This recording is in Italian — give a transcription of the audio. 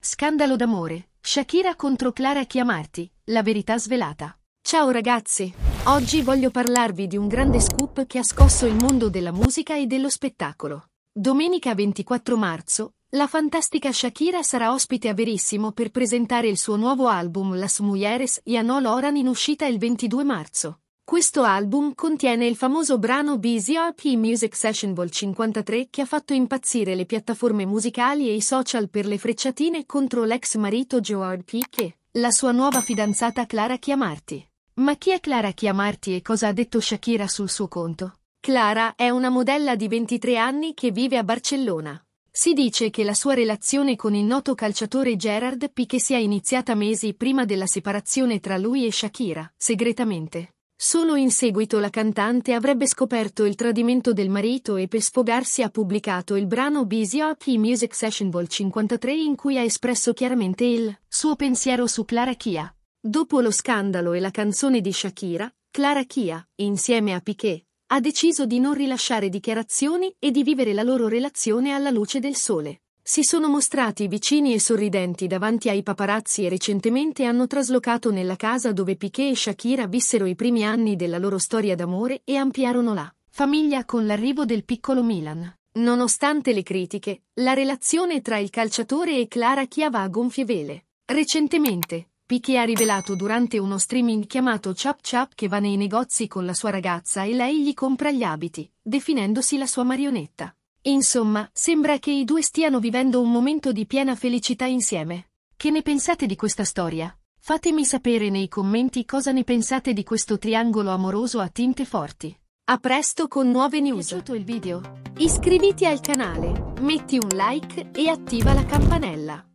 Scandalo d'amore. Shakira contro Clara Chiamarti. La verità svelata. Ciao ragazzi. Oggi voglio parlarvi di un grande scoop che ha scosso il mondo della musica e dello spettacolo. Domenica 24 marzo, la fantastica Shakira sarà ospite a Verissimo per presentare il suo nuovo album Las Mujeres y Anol Oran in uscita il 22 marzo. Questo album contiene il famoso brano BZRP Music Session Ball 53 che ha fatto impazzire le piattaforme musicali e i social per le frecciatine contro l'ex marito Gerard Piquet, la sua nuova fidanzata Clara Chiamarti. Ma chi è Clara Chiamarti e cosa ha detto Shakira sul suo conto? Clara è una modella di 23 anni che vive a Barcellona. Si dice che la sua relazione con il noto calciatore Gerard Piquet sia iniziata mesi prima della separazione tra lui e Shakira, segretamente. Solo in seguito la cantante avrebbe scoperto il tradimento del marito e per sfogarsi ha pubblicato il brano Busy Up in Music Session Vol 53 in cui ha espresso chiaramente il suo pensiero su Clara Kia. Dopo lo scandalo e la canzone di Shakira, Clara Kia, insieme a Piquet, ha deciso di non rilasciare dichiarazioni e di vivere la loro relazione alla luce del sole si sono mostrati vicini e sorridenti davanti ai paparazzi e recentemente hanno traslocato nella casa dove Piquet e Shakira vissero i primi anni della loro storia d'amore e ampliarono la famiglia con l'arrivo del piccolo Milan. Nonostante le critiche, la relazione tra il calciatore e Clara chiava a gonfie vele. Recentemente, Piquet ha rivelato durante uno streaming chiamato Chap Chap che va nei negozi con la sua ragazza e lei gli compra gli abiti, definendosi la sua marionetta. Insomma, sembra che i due stiano vivendo un momento di piena felicità insieme. Che ne pensate di questa storia? Fatemi sapere nei commenti cosa ne pensate di questo triangolo amoroso a tinte forti. A presto con nuove news. Ti piaciuto il video? Iscriviti al canale, metti un like e attiva la campanella.